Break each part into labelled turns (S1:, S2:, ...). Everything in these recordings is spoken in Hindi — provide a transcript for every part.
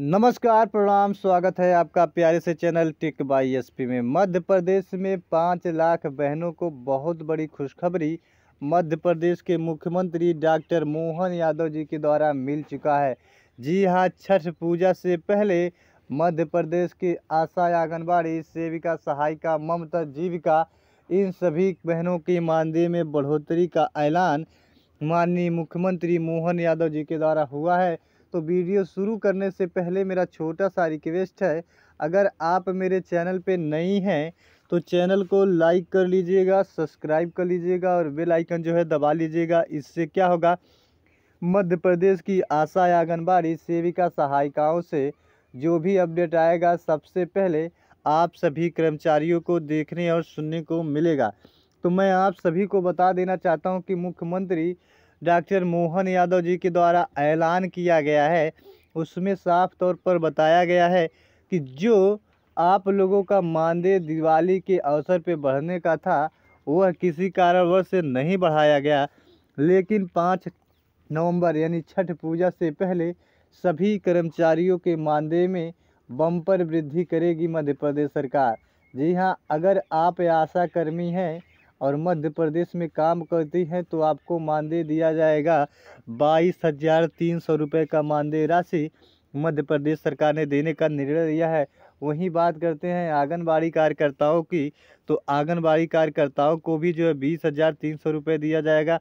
S1: नमस्कार प्रणाम स्वागत है आपका प्यारे से चैनल टिक बाई एस में मध्य प्रदेश में पाँच लाख बहनों को बहुत बड़ी खुशखबरी मध्य प्रदेश के मुख्यमंत्री डॉक्टर मोहन यादव जी के द्वारा मिल चुका है जी हाँ छठ पूजा से पहले मध्य प्रदेश के आशा आंगनबाड़ी सेविका सहायिका ममता जीविका इन सभी बहनों के मानदेय में बढ़ोतरी का ऐलान माननीय मुख्यमंत्री मोहन यादव जी के द्वारा हुआ है तो वीडियो शुरू करने से पहले मेरा छोटा सा रिक्वेस्ट है अगर आप मेरे चैनल पे नई हैं तो चैनल को लाइक कर लीजिएगा सब्सक्राइब कर लीजिएगा और बेल आइकन जो है दबा लीजिएगा इससे क्या होगा मध्य प्रदेश की आशा आंगनबाड़ी सेविका सहायिकाओं से जो भी अपडेट आएगा सबसे पहले आप सभी कर्मचारियों को देखने और सुनने को मिलेगा तो मैं आप सभी को बता देना चाहता हूँ कि मुख्यमंत्री डॉक्टर मोहन यादव जी के द्वारा ऐलान किया गया है उसमें साफ तौर पर बताया गया है कि जो आप लोगों का मानदेय दिवाली के अवसर पर बढ़ने का था वह किसी कारणवश से नहीं बढ़ाया गया लेकिन पाँच नवंबर यानी छठ पूजा से पहले सभी कर्मचारियों के मानदेय में बम्पर वृद्धि करेगी मध्य प्रदेश सरकार जी हाँ अगर आप आशा कर्मी हैं और मध्य प्रदेश में काम करती हैं तो आपको मानदेय दिया जाएगा बाईस हज़ार तीन सौ रुपये का मानदेय राशि मध्य प्रदेश सरकार ने देने का निर्णय लिया है वहीं बात करते हैं आंगनबाड़ी कार्यकर्ताओं की तो आंगनबाड़ी कार्यकर्ताओं को भी जो है बीस हज़ार तीन सौ रुपये दिया जाएगा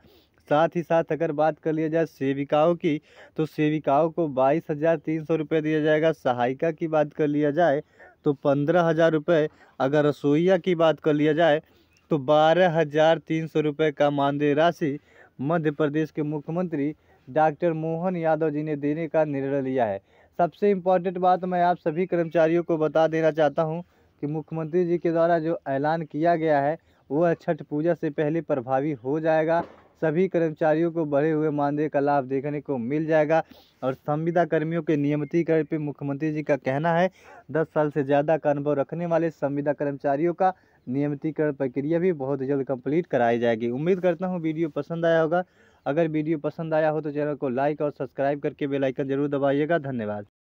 S1: साथ ही साथ अगर बात कर लिया जाए सेविकाओं की तो सेविकाओं को बाईस हज़ार तीन सौ रुपये दिया जाएगा सहायिका की बात कर लिया जाए तो पंद्रह हज़ार रुपये अगर रसोईया की बात कर लिया जाए तो बारह हजार तीन सौ रुपये का मानदेय राशि मध्य प्रदेश के मुख्यमंत्री डॉक्टर मोहन यादव जी ने देने का निर्णय लिया है सबसे इम्पॉर्टेंट बात मैं आप सभी कर्मचारियों को बता देना चाहता हूँ कि मुख्यमंत्री जी के द्वारा जो ऐलान किया गया है वह छठ पूजा से पहले प्रभावी हो जाएगा सभी कर्मचारियों को बढ़े हुए मानदेय का लाभ देखने को मिल जाएगा और संविदा कर्मियों के नियमितीकरण पर मुख्यमंत्री जी का कहना है दस साल से ज़्यादा का अनुभव रखने वाले संविदा कर्मचारियों का नियमितीकरण प्रक्रिया भी बहुत जल्द कंप्लीट कराई जाएगी उम्मीद करता हूँ वीडियो पसंद आया होगा अगर वीडियो पसंद आया हो तो चैनल को लाइक और सब्सक्राइब करके बेलाइकन जरूर दबाइएगा धन्यवाद